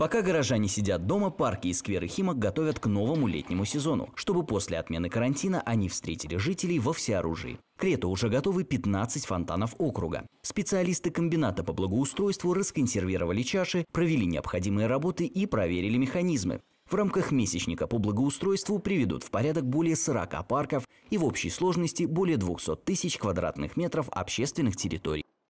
Пока горожане сидят дома, парки и скверы Химок готовят к новому летнему сезону, чтобы после отмены карантина они встретили жителей во всеоружии. К лету уже готовы 15 фонтанов округа. Специалисты комбината по благоустройству расконсервировали чаши, провели необходимые работы и проверили механизмы. В рамках месячника по благоустройству приведут в порядок более 40 парков и в общей сложности более 200 тысяч квадратных метров общественных территорий.